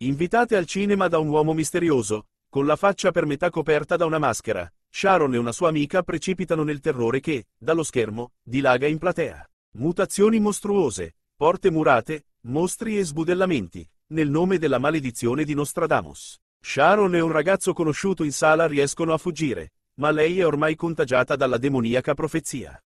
Invitate al cinema da un uomo misterioso, con la faccia per metà coperta da una maschera, Sharon e una sua amica precipitano nel terrore che, dallo schermo, dilaga in platea. Mutazioni mostruose, porte murate, mostri e sbudellamenti, nel nome della maledizione di Nostradamus. Sharon e un ragazzo conosciuto in sala riescono a fuggire, ma lei è ormai contagiata dalla demoniaca profezia.